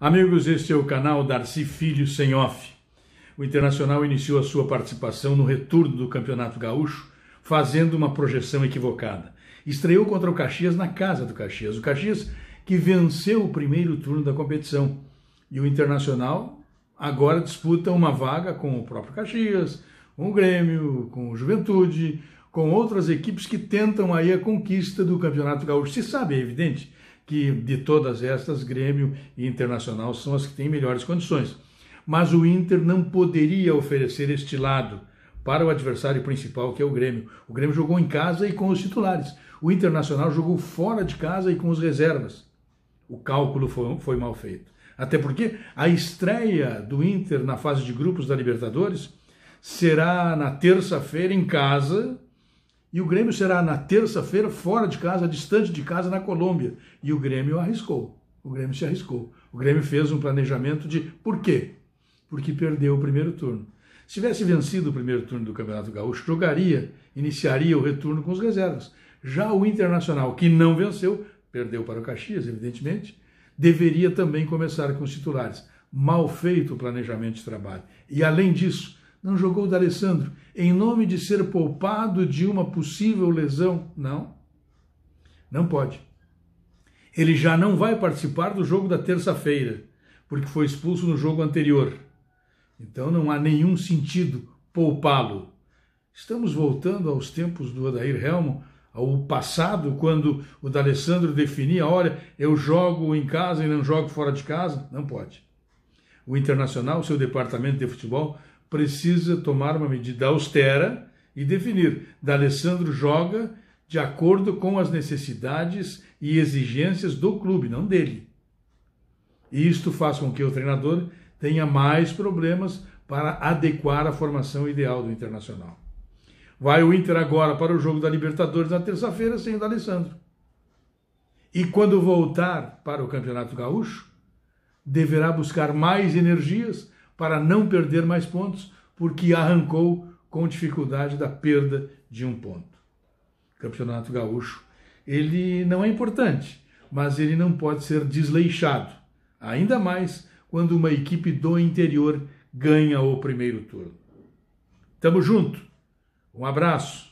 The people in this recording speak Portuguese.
Amigos, este é o canal Darcy Filho Sem Off. O Internacional iniciou a sua participação no retorno do Campeonato Gaúcho, fazendo uma projeção equivocada. Estreou contra o Caxias na casa do Caxias. O Caxias que venceu o primeiro turno da competição. E o Internacional agora disputa uma vaga com o próprio Caxias, com o Grêmio, com o Juventude, com outras equipes que tentam aí a conquista do Campeonato Gaúcho. Se sabe, é evidente que de todas estas, Grêmio e Internacional são as que têm melhores condições. Mas o Inter não poderia oferecer este lado para o adversário principal, que é o Grêmio. O Grêmio jogou em casa e com os titulares. O Internacional jogou fora de casa e com os reservas. O cálculo foi, foi mal feito. Até porque a estreia do Inter na fase de grupos da Libertadores será na terça-feira em casa e o Grêmio será na terça-feira, fora de casa, distante de casa, na Colômbia. E o Grêmio arriscou. O Grêmio se arriscou. O Grêmio fez um planejamento de por quê? Porque perdeu o primeiro turno. Se tivesse vencido o primeiro turno do Campeonato Gaúcho, jogaria, iniciaria o retorno com os reservas. Já o Internacional, que não venceu, perdeu para o Caxias, evidentemente, deveria também começar com os titulares. Mal feito o planejamento de trabalho. E além disso, não jogou o D'Alessandro em nome de ser poupado de uma possível lesão? Não. Não pode. Ele já não vai participar do jogo da terça-feira, porque foi expulso no jogo anterior. Então não há nenhum sentido poupá-lo. Estamos voltando aos tempos do Adair Helmo, ao passado, quando o D'Alessandro definia: olha, eu jogo em casa e não jogo fora de casa. Não pode. O Internacional, seu departamento de futebol, precisa tomar uma medida austera e definir. D'Alessandro joga de acordo com as necessidades e exigências do clube, não dele. E isto faz com que o treinador tenha mais problemas para adequar a formação ideal do Internacional. Vai o Inter agora para o jogo da Libertadores na terça-feira sem o D'Alessandro. E quando voltar para o Campeonato Gaúcho, deverá buscar mais energias para não perder mais pontos, porque arrancou com dificuldade da perda de um ponto. Campeonato Gaúcho, ele não é importante, mas ele não pode ser desleixado, ainda mais quando uma equipe do interior ganha o primeiro turno. Tamo junto. Um abraço.